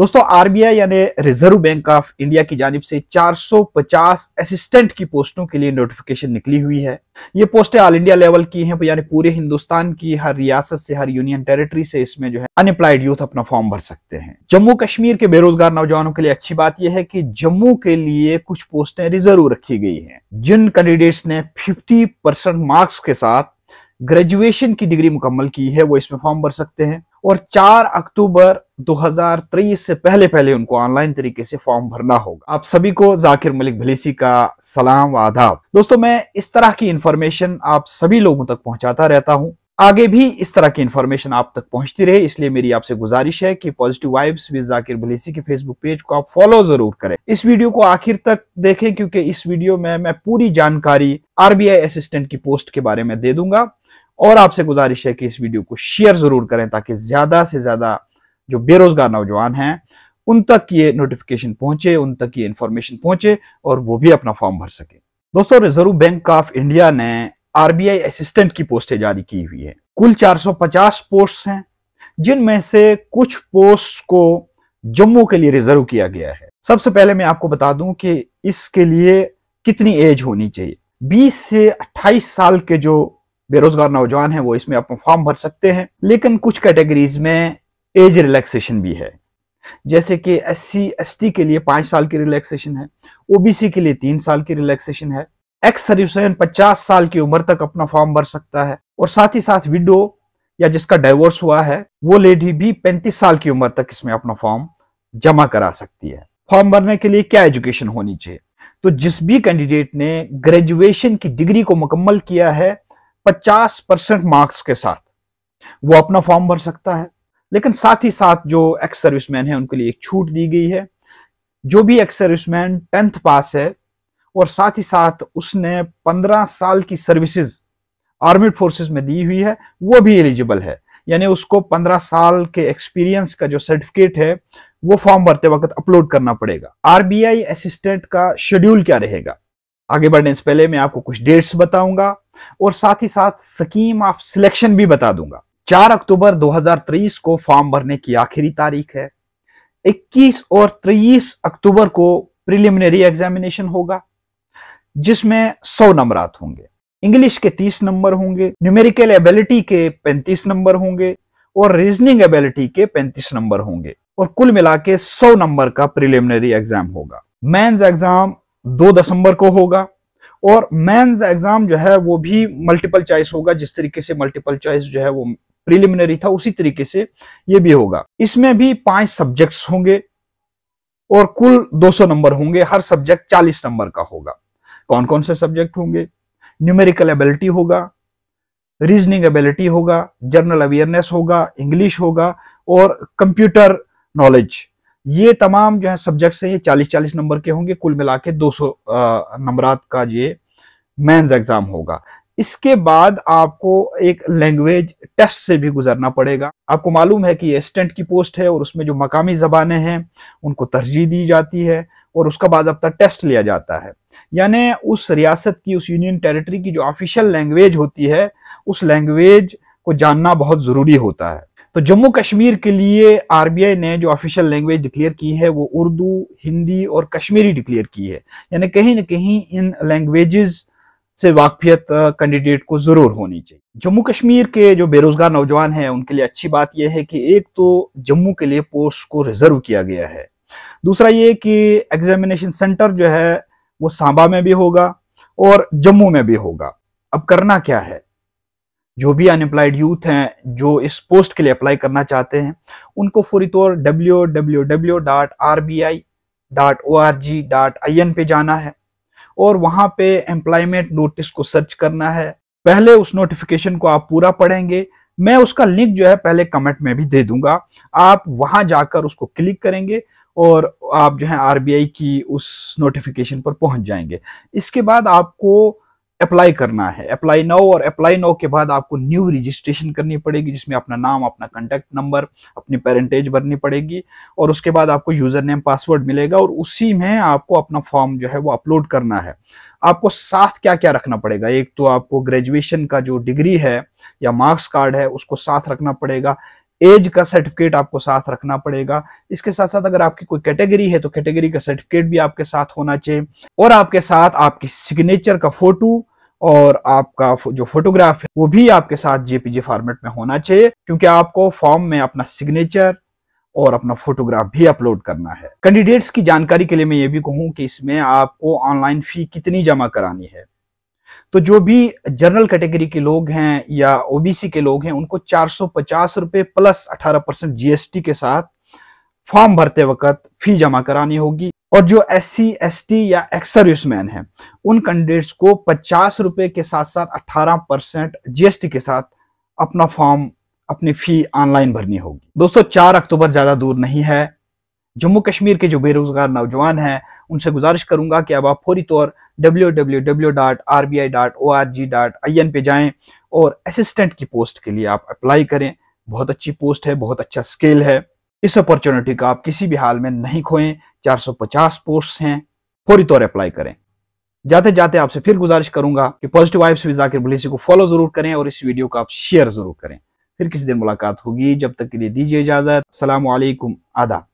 दोस्तों आरबीआई यानी reserve Bank of India की जानब से 450 असिस्टेंट की पोस्टों के लिए नोटिफिकेशन निकली हुई है ये पोस्टें ऑल इंडिया लेवल की हैं यानी पूरे हिंदुस्तान की हर रियासत से हर यूनियन टेरिटरी से इसमें जो है अनएम्प्लॉयड यूथ अपना फॉर्म भर सकते हैं जम्मू कश्मीर के बेरोजगार नौजवानों के लिए अच्छी बात यह है कि जम्मू के लिए कुछ पोस्टें रिजर्व रखी गई है जिन कैंडिडेट्स ने फिफ्टी मार्क्स के साथ ग्रेजुएशन की डिग्री मुकम्मल की है वो इसमें फॉर्म भर सकते हैं और 4 अक्टूबर 2023 से पहले पहले उनको ऑनलाइन तरीके से फॉर्म भरना होगा आप सभी को जाकिर मलिक भलीसी का सलाम व आदाब दोस्तों मैं इस तरह की इंफॉर्मेशन आप सभी लोगों तक पहुंचाता रहता हूं आगे भी इस तरह की इंफॉर्मेशन आप तक पहुंचती रहे इसलिए मेरी आपसे गुजारिश है कि पॉजिटिव वाइब्स विद जाकिर भलीसी के फेसबुक पेज को आप फॉलो जरूर करें इस वीडियो को आखिर तक देखें क्योंकि इस वीडियो में मैं पूरी जानकारी आरबीआई असिस्टेंट की पोस्ट के बारे में दे दूंगा और आपसे गुजारिश है कि इस वीडियो को शेयर जरूर करें ताकि ज्यादा से ज्यादा जो बेरोजगार नौजवान हैं उन तक ये नोटिफिकेशन पहुंचे उन तक ये इंफॉर्मेशन पहुंचे और वो भी अपना फॉर्म भर सके दोस्तों रिजर्व बैंक ऑफ इंडिया ने आरबीआई असिस्टेंट की पोस्टें जारी की हुई है कुल 450 पोस्ट हैं जिनमें से कुछ पोस्ट को जम्मू के लिए रिजर्व किया गया है सबसे पहले मैं आपको बता दूं कि इसके लिए कितनी एज होनी चाहिए 20 से 28 साल के जो बेरोजगार नौजवान हैं वो इसमें अपना फॉर्म भर सकते हैं लेकिन कुछ कैटेगरीज में एज रिलैक्सेशन भी है जैसे कि एस सी एस टी के लिए पांच साल की रिलैक्सेशन है ओबीसी के लिए तीन साल की रिलैक्सेशन है एक्स सर्विसमैन पचास साल की उम्र तक अपना फॉर्म भर सकता है और साथ ही साथ विडो या जिसका डाइवोर्स हुआ है वो लेडी भी पैंतीस साल की उम्र तक इसमें अपना फॉर्म जमा करा सकती है फॉर्म भरने के लिए क्या एजुकेशन होनी चाहिए तो जिस भी कैंडिडेट ने ग्रेजुएशन की डिग्री को मुकम्मल किया है 50 परसेंट मार्क्स के साथ वो अपना फॉर्म भर सकता है लेकिन साथ ही साथ जो एक्स सर्विसमैन है उनके लिए एक छूट दी गई है जो भी एक्स सर्विसमैन टेंथ पास है और साथ ही साथ उसने 15 साल की सर्विसेज आर्मी फोर्सेस में दी हुई है वो भी एलिजिबल है यानी उसको 15 साल के एक्सपीरियंस का जो सर्टिफिकेट है वो फॉर्म भरते वक्त अपलोड करना पड़ेगा आरबीआई असिस्टेंट का शेड्यूल क्या रहेगा आगे बढ़ने से पहले मैं आपको कुछ डेट्स बताऊंगा और साथ ही साथ स्कीम ऑफ सिलेक्शन भी बता दूंगा 4 अक्टूबर 2023 को फॉर्म भरने की आखिरी तारीख है 21 और 23 अक्टूबर को प्रिलिमिनरी एग्जामिनेशन होगा जिसमें 100 नंबर होंगे इंग्लिश के 30 नंबर होंगे न्यूमेरिकल एबिलिटी के 35 नंबर होंगे और रीजनिंग एबिलिटी के 35 नंबर होंगे और कुल मिला के सौ नंबर का प्रिलिमिनरी एग्जाम होगा मेंस एग्जाम 2 दिसंबर को होगा और मेंस एग्जाम जो है वो भी मल्टीपल चॉइस होगा जिस तरीके से मल्टीपल चॉइस जो है वो प्रिलिमिनरी था उसी तरीके से ये भी होगा इसमें भी पांच सब्जेक्ट्स होंगे और कुल 200 नंबर होंगे हर सब्जेक्ट 40 नंबर का होगा कौन कौन से सब्जेक्ट होंगे न्यूमेरिकल एबिलिटी होगा रीजनिंग एबिलिटी होगा जर्नल अवेयरनेस होगा इंग्लिश होगा और कंप्यूटर नॉलेज ये तमाम जो है सब्जेक्ट्स हैं ये 40-40 नंबर के होंगे कुल मिला के दो नंबरात का ये मेंस एग्जाम होगा इसके बाद आपको एक लैंग्वेज टेस्ट से भी गुजरना पड़ेगा आपको मालूम है कि ये असिस्टेंट की पोस्ट है और उसमें जो मकामी ज़बानें हैं उनको तरजीह दी जाती है और उसका तक टेस्ट लिया जाता है यानी उस रियासत की उस यूनियन टेरिटरी की जो ऑफिशियल लैंग्वेज होती है उस लैंग्वेज को जानना बहुत ज़रूरी होता है तो जम्मू कश्मीर के लिए आरबीआई ने जो ऑफिशियल लैंग्वेज डिक्लेयर की है वो उर्दू हिंदी और कश्मीरी डिक्लेयर की है यानी कहीं ना कहीं इन लैंग्वेजेस से वाकफियत कैंडिडेट को जरूर होनी चाहिए जम्मू कश्मीर के जो बेरोजगार नौजवान हैं उनके लिए अच्छी बात यह है कि एक तो जम्मू के लिए पोस्ट को रिजर्व किया गया है दूसरा ये कि एग्जामिनेशन सेंटर जो है वो सांबा में भी होगा और जम्मू में भी होगा अब करना क्या है जो भी अनएम्प्लॉयड यूथ हैं जो इस पोस्ट के लिए अप्लाई करना चाहते हैं उनको फौरी तौर W W W dot R B I dot O R G dot I N पे जाना है और वहां पे एम्प्लॉयमेंट नोटिस को सर्च करना है पहले उस नोटिफिकेशन को आप पूरा पढ़ेंगे मैं उसका लिंक जो है पहले कमेंट में भी दे दूंगा आप वहां जाकर उसको क्लिक करेंगे और आप जो है आरबीआई की उस नोटिफिकेशन पर पहुंच जाएंगे इसके बाद आपको अप्लाई करना है अप्लाई नो और अप्लाई नो के बाद आपको न्यू रजिस्ट्रेशन करनी पड़ेगी जिसमें अपना नाम अपना कॉन्टेक्ट नंबर अपनी पेरेंटेज भरनी पड़ेगी और उसके बाद आपको यूज़र नेम पासवर्ड मिलेगा और उसी में आपको अपना फॉर्म जो है वो अपलोड करना है आपको साथ क्या क्या रखना पड़ेगा एक तो आपको ग्रेजुएशन का जो डिग्री है या मार्क्स कार्ड है उसको साथ रखना पड़ेगा एज का सर्टिफिकेट आपको साथ रखना पड़ेगा इसके साथ साथ अगर आपकी कोई कैटेगरी है तो कैटेगरी का सर्टिफिकेट भी आपके साथ होना चाहिए और आपके साथ आपकी सिग्नेचर का फोटो और आपका जो फोटोग्राफ है वो भी आपके साथ जेपीजी फॉर्मेट में होना चाहिए क्योंकि आपको फॉर्म में अपना सिग्नेचर और अपना फोटोग्राफ भी अपलोड करना है कैंडिडेट्स की जानकारी के लिए मैं ये भी कहूँ कि इसमें आपको ऑनलाइन फी कितनी जमा करानी है तो जो भी जनरल कैटेगरी के लोग हैं या ओबीसी के लोग हैं उनको चार सौ पचास रुपए प्लस अठारह परसेंट जीएसटी के साथ फॉर्म भरते वक्त फी जमा करानी होगी और जो एस सी एस टी या एक्स सर्विसमैन है उन कैंडिडेट्स को पचास रुपए के साथ साथ 18 परसेंट जीएसटी के साथ अपना फॉर्म अपनी फी ऑनलाइन भरनी होगी दोस्तों चार अक्टूबर ज्यादा दूर नहीं है जम्मू कश्मीर के जो बेरोजगार नौजवान हैं उनसे गुजारिश करूंगा कि अब आप फौरी तौर www.rbi.org.in पे जाएं और असिस्टेंट की पोस्ट के लिए आप अप्लाई करें बहुत अच्छी पोस्ट है बहुत अच्छा स्केल है इस अपॉर्चुनिटी का आप किसी भी हाल में नहीं खोएं 450 पोस्ट हैं फौरी तौर अप्लाई करें जाते जाते आपसे फिर गुजारिश करूंगा कि पॉजिटिव वाइब्स विद जाकिर बुलेसी को फॉलो जरूर करें और इस वीडियो को आप शेयर जरूर करें फिर किसी दिन मुलाकात होगी जब तक के लिए दीजिए इजाजत असलम आदाब